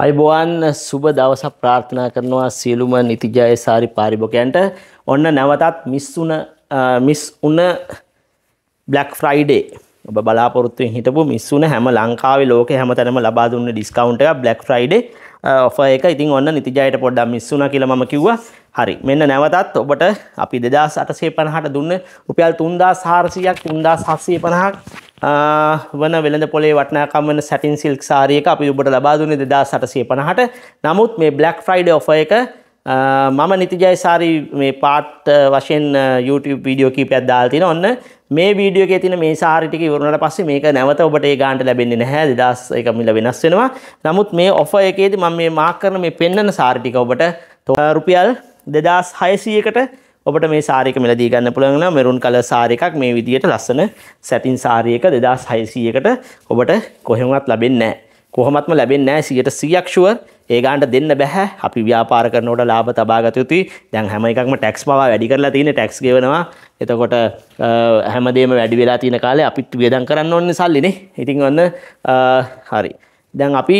අයිබෝවන් සුබ දවස ප්‍රාර්ථනා කරනවා සියලුම නිතිජය සාරි පාරිභෝකයන්ට ඔන්න නැවතත් මිස්සුන මිස් උන බ්ලක් ෆ්‍රයිඩේ ඔබ බලාපොරත්තුවෙන් හිටපු මිස්සුන හැම ලංකාවේ ලෝක හැම තැනම ලබා දුන්න ඩිස්කවුන්ට එක බ්ලක් ෆ්‍රයිඩේ ඔෆ එක ඉතින් ඔන්න නිතිජයට පොඩ්ඩක් මිස්සුන කියලා මම කිව්වා හරි මෙන්න නැවතත් ඔබට අපි දෙදස් අටසේ පණහට දුන්න රුපියල් තුන්දා සාරසියක් තුන්දා සස්සේ පණහක් වන වෙළඳ පොලේ වටනාකම් වන සැටින් සිල්ක් සාරියක අපි ඔබට ලබා දුන්නේ 2850ට. නමුත් මේ Black Friday offer එක මම නිතිජය සාරි මේ පාට් වශයෙන් YouTube වීඩියෝ කීපයක් දාලා තින ඔන්න මේ වීඩියෝ එකේ තියෙන මේ සාරි ටික ඉවරුනට පස්සේ මේක නැවත ඔබට ඒ ගානට ලැබෙන්නේ නැහැ 2001 මිල වෙනස් වෙනවා. නමුත් මේ offer එකේදී මම මේ මාක් කරන මේ පෙන්වන සාරි ටික ඔබට රුපියල් 2600කට ඔබට මේ සාරික මිලදී ගන්න පුළුවන් නම් මෙරුන් කලර් සාරි එකක් මේ විදියට ලස්සන සැටින් සාරි එක 2600කට ඔබට කොහෙවත් ලැබෙන්නේ නැහැ. කොහොමත්ම ලැබෙන්නේ නැහැ 100ක් ෂුවර්. ඒ ගානට දෙන්න බෑ. අපි ව්‍යාපාර කරනකොට ලාභ තබා ගත යුතුයි. දැන් හැම එකක්ම ටැක්ස් පවා වැඩි කරලා තියෙන ටැක්ස් ගෙවනවා. එතකොට හැමදේම වැඩි වෙලා තියෙන කාලේ අපිත් වියදම් කරන්න ඕනේ සල්ලිනේ. ඉතින් ඔන්න හරි. දැන් අපි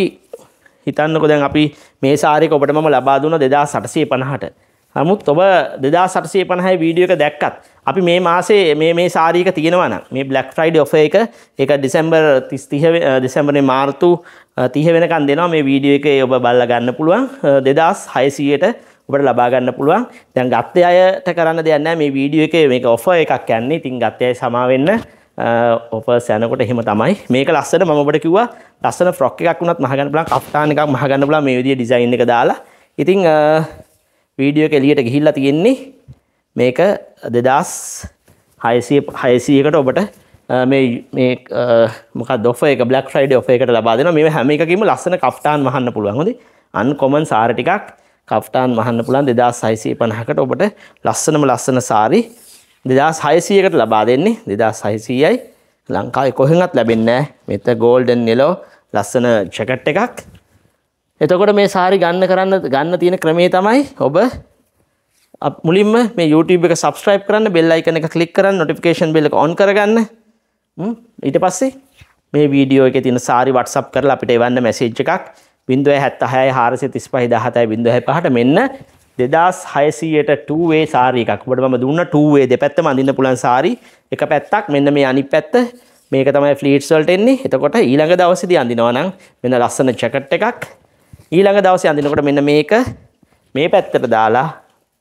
හිතන්නකො දැන් අපි මේ සාරික ඔබට මම ලබා දුන්න 2850ට. නමුත් ඔබ 2850 වීඩියෝ එක දැක්කත් අපි මේ මාසේ මේ මේ සාරීක තියෙනවා නම් මේ Black Friday offer එක ඒක දෙසැම්බර් 30 දෙසැම්බරේ මාර්තු 30 වෙනකන් දෙනවා මේ වීඩියෝ එකේ ඔබ බලලා ගන්න පුළුවන් 2600ට ඔබට ලබා ගන්න පුළුවන්. දැන් ගත්තේ අයට කරන්න දෙයක් නැහැ මේ වීඩියෝ එකේ මේක offer එකක් යන්නේ. ඉතින් ගත්තේ අය සමා වෙන්න ඔෆර්ස් යනකොට එහෙම තමයි. මේක ලස්සන මම ඔබට කිව්වා ලස්සන ෆ්‍රොක් එකක් වුණත් මහගන්න පුළුවන්, කප්තාන් එකක් මහගන්න පුළුවන් මේ විදිහේ ඩිසයින් එක දාලා. ඉතින් වීඩියෝ එක එලියට ගිහිල්ලා තියෙන්නේ මේක 2600 600කට ඔබට මේ මේ මොකක්ද ඔෆර් එක Black Friday ඔෆර් එකට ලබා දෙනවා. මේ හැම එකකින්ම ලස්සන කෆ්ටාන් මහන්න පුළුවන්. හොඳයි. අන්කොමන් සාර ටිකක් කෆ්ටාන් මහන්න පුළුවන් 2650කට ඔබට ලස්සනම ලස්සන සාරි 2600කට ලබා දෙන්නේ 2600යි. ලංකාවේ කොහෙන්වත් ලැබෙන්නේ නැහැ. මෙතන golden yellow ලස්සන ජැකට් එකක් එතකොට මේ සාරි ගන්න කරන්න ගන්න තියෙන ක්‍රමේ තමයි ඔබ මුලින්ම මේ YouTube එක සබස්ක්‍රයිප් කරන්න බෙල් අයිකන එක කලික් කරන්න නොටිෆිකේෂන් බෙල්ල ඔන් කරගන්න ඊට පස්සේ මේ වීඩියෝ එක තින සාරි වටසප් කරලා අපිට එවන්න මැසේජ් එකක් බින්දුව හැත්ත හය හාරසි තිස් පහිද හතයි බිඳුව හැ පහට මෙන්න දෙදස් හයසීයට ටූවේ සාරීකක් බට ම දුන්න ටූවේ දෙ පැත්ත මඳන්න පුලන් සාරි එක පැත්තක් මෙන්න මේ අනි පැත්ත මේක තමයි ෆ්ලීට්ස්වල්ට එන්නේ එතකොට ඊළඟ දවසදි අඳනවනම් මෙන්න ලස්සන චකට එකක් ඊළඟ දවසේ අඳිනකොට මෙන්න මේක මේ පැත්තට දාලා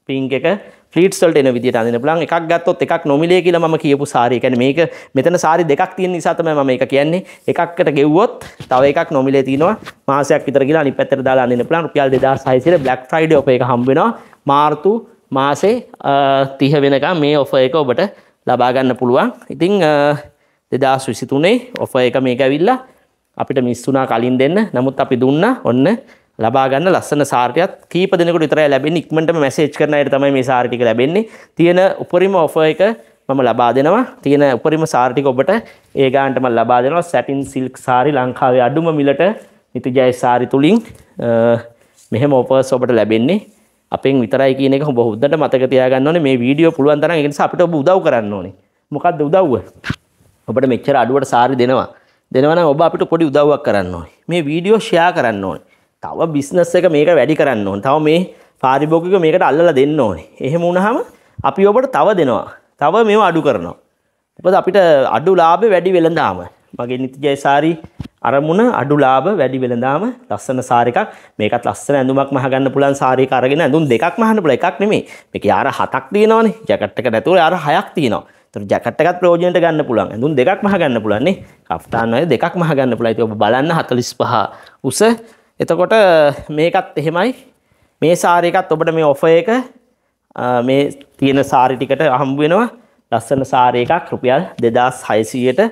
පින්ක් එක ෆ්ලීට්ස් වලට එන විදිහට අඳින්න පුළුවන්. එකක් ගත්තොත් එකක් නොමිලේ කියලා මම කියපු සාරිය. කියන්නේ මේක මෙතන සාරි දෙකක් තියෙන නිසා තමයි මම මේක කියන්නේ. එකක්කට ගෙව්වොත් තව එකක් නොමිලේ තියෙනවා. මාසයක් විතර කියලා අනිත් පැත්තට දාලා අඳින්න පුළුවන්. රුපියල් 2600 ට Black Friday ඔෆර් එක හම්බ වෙනවා. මාර්තු මාසේ 30 වෙනකම් මේ ඔෆර් එක ඔබට ලබා ගන්න පුළුවන්. ඉතින් 2023 ඔෆර් එක මේක ඇවිල්ලා අපිට මිස් වුණා කලින් දෙන්න. නමුත් අපි දුන්නා. ඔන්න ලබාගන්න ලස්සන සාර්ටයක් කීප දෙනකට විතර ලැබෙන ඉක්මට මැසේ් කරනයට තමයි මේ සාර්ටික ලැබෙන්නේ තියෙන උපරිම ඔෆ එක මම ලබා දෙනවා තියෙන උපරිම සාර්ටික ඔබට ඒගාන්ටම ලබා දෙනවා සැටින් සිල්ක් සාරි ලංකාවේ අඩුම මිලට නිතිජය සාරි තුළින් මෙහෙම ඔපර්ස් ඔබට ලැබෙන්නේ අපෙන් විතරයි කියන එක හොබ හුද්දට මතක තියාගන්න ඕනේ මේ වීඩියෝ පුළුවන් තරම් ඒ නිසා අපිට ඔබ උදව් කරන්න ඕනේ මොකද්ද උදව්ව ඔබට මෙච්චර අඩුවට සාරි දෙනවා දෙනවනම් ඔබ අපිට පොඩි උදව්වක් කරන්න ඕනේ මේ වීඩියෝ ෂෙයා කරන්න ඕනේ තව බිස්නස් එක මේක වැඩි කරන්න ඕන තව මේ පාරිභෝගික මේකට අල්ලලා දෙන්න ඕනේ එහෙම වුණහම අපි ඔබට තව දෙනවා තව මේව අඩු කරනවා එපද අපිට අඩු ලාභ වැඩි වෙළඳාම මගේ නිතිජයසාරි අරමුණ අඩු ලාභ වැඩි වෙළඳාම ලස්සන සාරිකක් මේකත් ලස්සන ඇඳුමක් මහගන්න පුළුවන් සාරික අරගෙන ඇඳුම් දෙකක් මහන්න පුළුවන් එකක් නෙමෙයි මේක යාර හතක් තියෙනවානේ ජැකට් එක නැතුව යාර හයක් තියෙනවා ඒතර ජැකට් එකත් ප්‍රයෝජනට ගන්න පුළුවන් ඇඳුම් දෙකක් මහගන්න පුළුවන් නේ කෆ්තාන් වගේ දෙකක් මහගන්න පුළුවන් ඉතින් ඔබ බලන්න 45 උස එතකොට මේකත් එහෙමයි මේ සාරිකත් ඔබට මේ ඔෆ එක මේ තියෙන සාරි ටිකට හම්බ වෙනවා ලස්සන සාරි එකක් රුපියල් 2600ට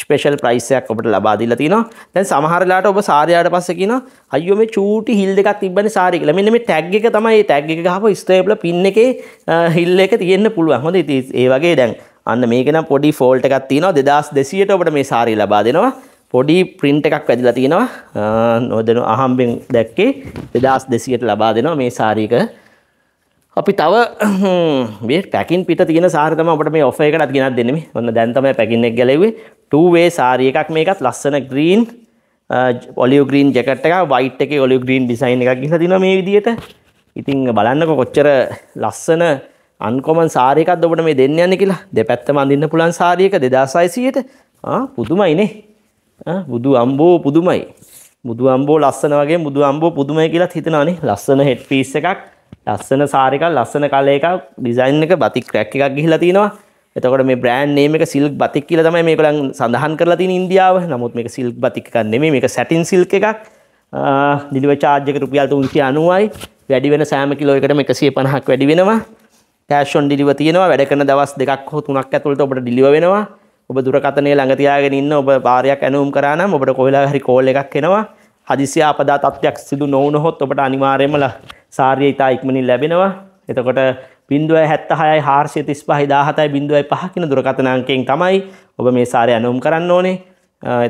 ස්පෙෂල් ප්‍රයිස් එකක් ඔබට ලබා දීලා තිනවා. දැන් සමහර වෙලාවට ඔබ සාරියට පස්සේ කියනවා අයියෝ මේ චූටි හිල් දෙකක් තිබ්බනේ සාරිය කියලා. මෙන්න මේ ටැග් එක තමයි මේ ටැග් එක ගහපුවා ස්ටේප්ලර් පින් එකේ හිල් එක තියෙන්න පුළුවන්. හොඳයි. ඉතින් ඒ වගේ දැන් අන්න මේක නම් පොඩි ෆෝල්ට් එකක් තියෙනවා 2200ට ඔබට මේ සාරිය ලබා දෙනවා. පොඩි ප්‍රින්ට් එකක් වැදිලා තියෙනවා නොදෙන අහම්බෙන් දැක්කේ 2200ට ලබා දෙනවා මේ සාරීක අපි තව මේ පැකින් පිට තියෙන සාරි තමයි අපිට මේ ඔෆර් එකටත් ගෙනත් දෙන්නේ මේ. ඔන්න දැන් තමයි පැකින් එක ගැලෙව්වේ. 2 way සාරි එකක් මේකත් ලස්සන green ඔලිව් green ජැකට් එකක් white එකේ ඔලිව් green design එකක් ගිහලා තිනවා මේ විදියට. ඉතින් බලන්නකො කොච්චර ලස්සන අන්කොමන් සාරිකක්ද ඔබට මේ දෙන්න යන්නේ කියලා. දෙපැත්තම අඳින්න පුළුවන් සාරියක 2600ට. ආ පුදුමයිනේ. බුදු අම්බෝ පුදුමයි. බුදු අම්බෝ ලස්සන වගේ බුදු අම්බෝ පුදුමයි කියලාත් හිතනවානේ. ලස්සන හෙඩ් පීස් එකක්, ලස්සන සාරි එකක්, ලස්සන කල එකක්, ඩිසයින් එක බතික් ක්‍රැක් එකක් ගිහිලා තිනවා. එතකොට මේ බ්‍රෑන්ඩ් නේම් එක සිල්ක් බතික් කියලා තමයි මේකලන් සඳහන් කරලා තියෙන ඉන්දියාව. නමුත් මේක සිල්ක් බතික් එකක් නෙමෙයි. මේක සැටින් සිල්ක් එකක්. දිලිව චාර්ජ් එක රුපියල් 390යි. වැඩි වෙන සෑම කිලෝ එකටම 150ක් වැඩි වෙනවා. කෑෂ් ඔන් ඩිලිව තියෙනවා. වැඩ කරන දවස් දෙකක් හෝ තුනක් ඇතුළත ඔබට ඩිලිව වෙනවා. ඔබ දුරකතනය ළඟ තියාගෙන ඉන්න ඔබ භාරයක් ඇනුම් කරනම් ඔබට කොයිලා හරි කෝල් එකක් එනවා හදිසි ආපදා තත්ත්වයක් සිදු නොවුනොත් ඔබට අනිවාර්යයෙන්ම සාරිය ඉතා ඉක්මනින් ලැබෙනවා එතකොට බින්දුව හැත්ත හයයි හාර්සිය තිස් පහහි දාහතයි බින්දුවයි පහකින දුරකතනාංකයෙන් තමයි ඔබ මේ සාරය ඇනුම් කරන්න ඕනේ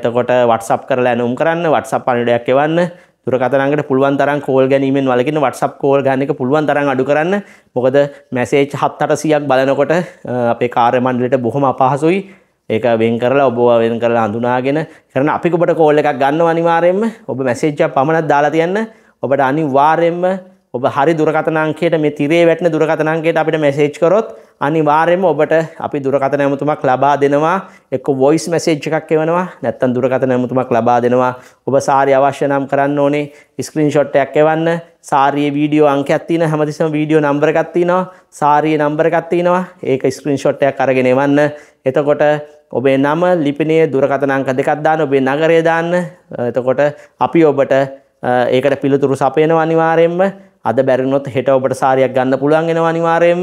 එතකොට වටසප් කරලා ඇනුම් කරන්න වටසප් පණිඩයක් එවන්න දුරකතනට පුළුවන් තරම් කෝල් ගැනීමෙන් වලකින වටසප් කෝල් ගන්නක පුළුවන් තරම් අඩු කරන්න මොකද මැසේජ් හත් අට සියක් බලනකොට අපේ කාර්යමණ්ඩලට බොහොම අපහසුයි ඒක වෙන් කරලා ඔබ වෙන් කරලා හඳුනාගෙන කරන අපි ඔබට කෝල් එකක් ගන්නව අනිවාර්යයෙන්ම ඔබ මැසේජ් එකක් පමණක් දාලා තියන්න ඔබට අනිවාර්යයෙන්ම ඔබ හරි දුරකථන අංකයට මේ තිරේ වැටෙන දුරකථන අංකයට අපිට මැසේජ් කරොත් අනිවාර්යයෙන්ම ඔබට අපි දුරකථන ඇමතුමක් ලබා දෙනවා එක්ක වොයිස් මැසේජ් එකක් එවනවා නැත්නම් දුරකථන ඇමතුමක් ලබා දෙනවා ඔබ සාරි අවශ්‍ය නම් කරන්න ඕනේ ස්ක්‍රීන්ෂොට් එකක් එවන්න සාරියේ වීඩියෝ අංකයක් තියෙනවා හැමතිස්සම වීඩියෝ නම්බර් එකක් තියෙනවා සාරියේ නම්බර් එකක් තියෙනවා ඒක ස්ක්‍රීන්ෂොට් එකක් අරගෙන එවන්න එතකොට ඔබේ නම ලිපිනේ දුරකතනංක දෙකක් දාන්න ඔබේ නගරය දාන්න එතකොට අපි ඔබට ඒකට පිළිතුරු සපයනවා අනිවාර්යෙන්ම අද බැරිනොත් හෙට ඔබට සාරියක් ගන්න පුළුවන් වෙනවා අනිවාර්යෙන්ම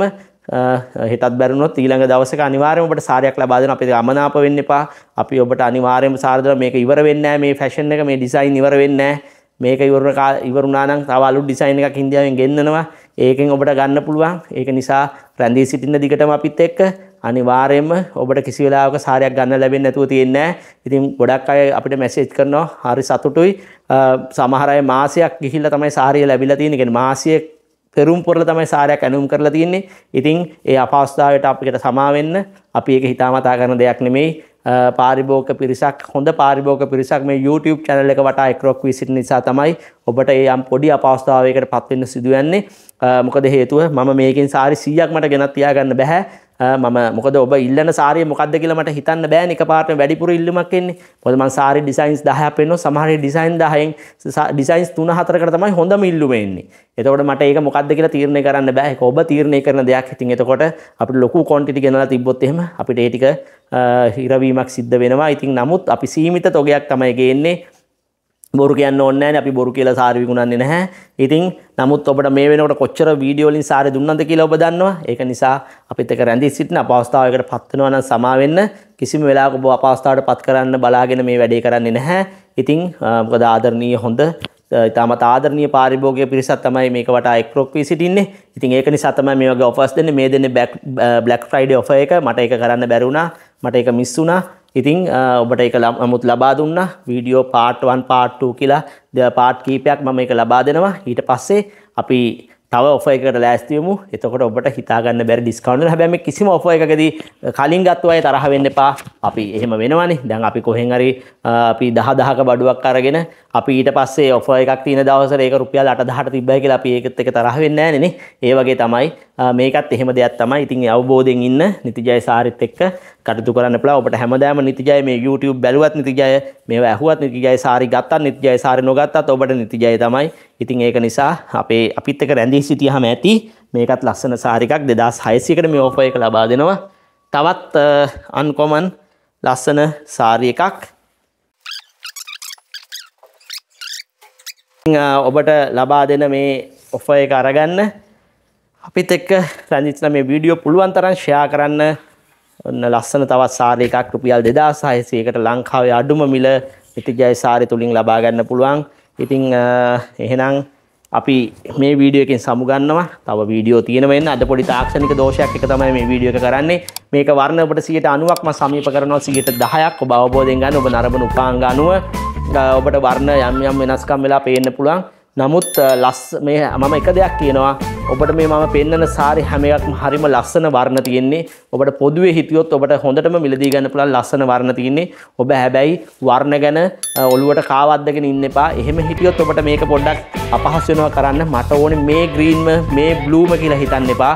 හෙටත් බැරිනොත් ඊළඟ දවසක අනිවාර්යයෙන්ම ඔබට සාරයක් ලබා දෙන අපිට අමනාප වෙන්න එපා. අපි ඔබට අනිවාර්යයෙන්ම සාරදලා මේක ඉවර වෙන්නේ නැහැ මේ ෆැෂන් එක මේ ඩිසයින් ඉවර වෙන්නේ නැහැ. මේක ඉවර ඉවරුණා නම් තව අලුත් ඩිසයින් එකක් ඉන්දියාවෙන් ගෙන්නනවා. ඒකෙන් ඔබට ගන්න පුළුවන් ඒක නිසා රැඳී සිටින්න දිගටම අපිත් එක්ක අනිවාර්යයෙන්ම ඔබට කිසි වෙලාවක සාරයක් ගන්න ලැබෙන්නේ නැතුව තියෙන්නේ ඉතින් ගොඩක් අය අපිට මැසේජ් කරනවා හරි සතුටුයි සමහර අය මාසයක් ගිහිල්ලා තමයි සාරිය ලැබිලා තියෙන්නේ. කියන්නේ මාසයේ පෙරුම් පොරල තමයි සාරයක් ඇනුම් කරලා තියෙන්නේ. ඉතින් ඒ අපහසුතාවයට අපිට සමා වෙන්න අපි ඒක හිතාමතා කරන දෙයක් නෙමෙයි. පාරිභෝක පිරිසක් හොඳ පාරිභෝක පිරිසක් මේ YouTube channel එක වටා එක්රොක් වී සිටින නිසා තමයි ඔබට ඒ යම් පොඩි අපහසුතාවයකට පත්වෙන්න සිදුවන්නේ. මොකද හේතුව මම මේකෙන් සාරි 100ක් මට ගෙනත් තියාගන්න බෑ. මම මොකද ඔබ ඉල්ලන සාරය මොකද කියලමට හිතන්න බෑන එක පාට වැඩිපුර ඉල්ලමක් එන්නේ පොදමන් සාරි ඩිසයින්ස් දහය පෙන්න්න සමහරි ඩිසයින් දහයෙන් ඩිසයින්ස් තුන හතරකට තමයි හොඳම ඉල්ලුවෙන්නේ එතකොට මට ඒක මොකද කියලා තීරණය කරන්න බෑ ඔබ තීරණය කරන දෙයක් හිතින් එතකොට අපි ලොකු කොන්ටිටි ගෙනලා තිබොත්තෙම අපිට ඒටික හිරවීමක් සිද්ධ වෙනවා ඉතින් නමුත් අපි සීමිත තොගයක් තමයි ගේන්නේ බොරු කියන්න ඕන්න ෑ අපි බොරු කියලා සාරි විකුණන්නේ නැහැ. ඉතින් නමුත් ඔබට මේ වෙනකොට කොච්චර වීඩියෝ වලින් සාරි දුන්නද කියලා ඔබ දන්නවා. ඒක නිසා අපිත් එක්ක රැඳී සිටින අපවස්ථාවයකට පත් වෙනවා නම් සමා වෙන්න. කිසිම වෙලාවක ඔබ අපවස්ථාවට පත් කරන්න බලාගෙන මේ වැඩේ කරන්නේ නැහැ. ඉතින් මොකද ආදරණීය හොඳ ඉතාමත් ආදරණීය පාරිභෝගික පිරිසක් තමයි මේක වටා එක්රොක් වී සිටින්නේ. ඉතින් ඒක නිසා තමයි මේ වගේ ඔෆර්ස් දෙන්නේ. මේ දෙන්නේ බ්ලැක් ෆ්‍රයිඩේ ඔෆර් එක මට ඒක කරන්න බැරි වුණා. මට ඒක මිස් වුණා. ඉතිං ඔබට එක මුත් ලබා දුන්න වීඩියෝ පාට්වන් පාට්ටූ කියලා ද පාට් කීපයක් මම එක ලබා දෙනවා ඊට පස්සේ අපි තව ඔෆ එකට ලෑස්තිවමු එතකොට ඔබට හිතාගන්න බැරි ඩිස්කවුන්ට හැබැම කිසිම ඔෆ එකකදී කලින් ගත්තු අය තරහ වෙන්න එපා අපි එහෙම වෙනවානේ දැන් අපි කොහෙන් හරි අපි 10000ක බඩුවක් අරගෙන අපි ඊට පස්සේ ඔෆර් එකක් තියෙන දවසට ඒක රුපියල් 8000ට තිබ්බයි කියලා අපි ඒකත් එක තරහ වෙන්නේ නැහනේ ඒ වගේ තමයි මේකත් එහෙම දෙයක් තමයි. ඉතින් අවබෝධයෙන් ඉන්න නිතිජය සාරිත් එක්ක කටයුතු කරන්න පුළුවන්. ඔබට හැමදාම නිතිජය මේ YouTube බැලුවත් නිතිජය මේවා ඇහුවත් නිතිජය සාරි ගත්තත් නිතිජය සාරි නොගත්තත් ඔබට නිතිජය තමයි. ඉතින් ඒක නිසා අපේ අපිත් එක්ක රැඳී සිටියාම ඇති මේකත් ලස්සන සාරිකක් 2600කට මේ ඔෆර් එක ලබා දෙනවා. තවත් අන්කොමන් ලස්සන සාරි එකක් ඔබට ලබා දෙන මේ ඔෆ එක අරගන්න අපිත් එක්ක රැඳිච්න මේ වීඩියෝ පුළුවන් තරම් ෂෙයා කරන්න ඔන්න ලස්සන තවත් සාරය එකක් රුපියල් දෙදස් සහසයකට ලංකාවේ අඩුම මිල ඉතිජය සාරය තුළින් ලබාගන්න පුළුවන් ඉතිං එහෙනම් අපි මේ වීඩියෝකින් සමුගන්නවා තව වීඩියෝ තියෙනවෙන්න අද පොඩි තාක්ෂණික දෝෂයක් එක තමයි මේ වීඩියෝ එක කරන්නේ මේක වර්ණ ඔබට 90%ක්ම සමීප කරනවා 10%ක් ඔබ අවබෝධයෙන් ගන්න ඔබ නරඹන උපාංග අනුව ඔබට වර්ණ යම් යම් වෙනස්කම් වෙලා පේන්න පුළුවන් නමුත් ලස් මේ මම එක දෙයක් කියනවා ඔබට මේ මම පෙන්න්න සාරි හැමයක්ම හරිම ලස්සන වර්ණ තියෙන්නේ ඔබට පොදුවේ හිතියොත් ඔබට හොඳටම මිලදී ගන්න පුළන් ලස්සන වර්ණ තියන්නේ ඔබ හැබැයි වර්ණ ගැන ඔළුවට කාවත්දගෙන ඉන්න එපා එහෙම හිටියොත් ඔබට මේක පොඩ්ඩක් අපහස් වෙනවා කරන්න මට ඕන මේ ග්‍රීන්ම මේ බ්ලූම කියලා හිතන්න එපා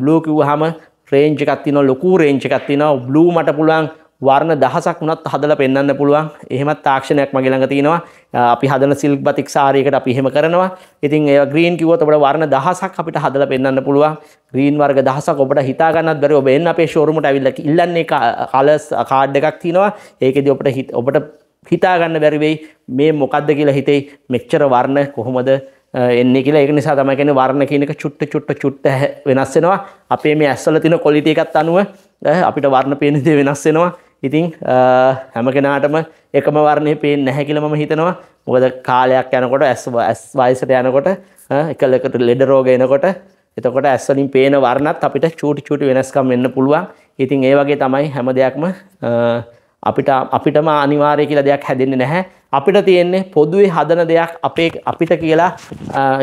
බ්ලූ කිව්හම රේංජ එකත්තින ලොකු රේංච එකත්තින බ්ලූ මට පුළුවන් වර්ණ දහසක් වුණත් හදලා පෙන්වන්න පුළුවන්. එහෙමත් තාක්ෂණයක් මගේ ළඟ තියෙනවා. අපි හදන සිල්ක් බතික් සාරියකට අපි එහෙම කරනවා. ඉතින් ඒවා green කිව්වොත් අපිට වර්ණ දහසක් අපිට හදලා පෙන්වන්න පුළුවන්. green වර්ග දහසක් ඔබට හිතා ගන්නත් බැරි. ඔබ එන්න අපේ showroom එකට අවිල්ලා ඉල්ලන්නේ colors card එකක් තියෙනවා. ඒකෙදි ඔබට ඔබට හිතා ගන්න බැරි වෙයි මේ මොකද්ද කියලා හිතේ මෙච්චර වර්ණ කොහොමද එන්නේ කියලා ඒක නිසා තමයි කියන්නේ වර්ණ කියන එක චුට්ට චුට්ට චුට්ට වෙනස් වෙනවා. අපේ මේ ඇස්වල තියෙන ක්වොලිටි එකත් අනුව අපිට වර්ණ පේන දේ වෙනස් වෙනවා. ඉතින් හැම කෙනාටම එකම වර්ණය පේන්නේ නැහැ කියලා මම හිතනවා. මොකද කාලයක් යනකොට ඇස් වයසට යනකොට එකල එකට ලෙඩ රෝග එනකොට එතකොට ඇස් වලින් පේන වර්ණත් අපිට චූටි චූටි වෙනස්කම් වෙන්න පුළුවන්. ඉතින් ඒ වගේ තමයි හැම දෙයක්ම අපිට අපිටම අනිවාර්ය කියලා දෙයක් හැදෙන්නේ නැහැ. අපිට තියෙන්නේ පොදුවේ හදන දෙයක් අපේ අපිට කියලා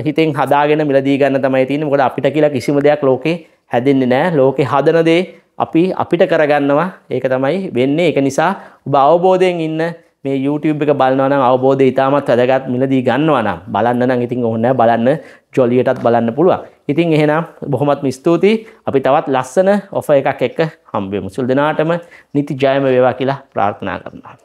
හිතෙන් හදාගෙන මිලදී ගන්න තමයි තියෙන්නේ. මොකද අපිට කියලා කිසිම දෙයක් ලෝකේ හැදෙන්නේ නැහැ. ලෝකේ හදන දේ අපි අපිට කරගන්නවා ඒක තමයි වෙන්නේ එක නිසා ඔබ අවබෝධයෙන් ඉන්න මේ YouTube එක බලනවා නම් අවබෝධය ඉතාමත් වැදගත් මිලදී ගන්නවා නම් බලන්න නම් ඉතින් ඕනේ බලන්න ජොලියටත් බලන්න පුළුවන්. ඉතින් එහෙනම් බොහොමත්ම ස්තුතියි. අපි තවත් ලස්සන ඔෆර් එකක් එක්ක හම්බෙමු. සුළු දිනාටම නිති ජයම වේවා කියලා ප්‍රාර්ථනා කරනවා.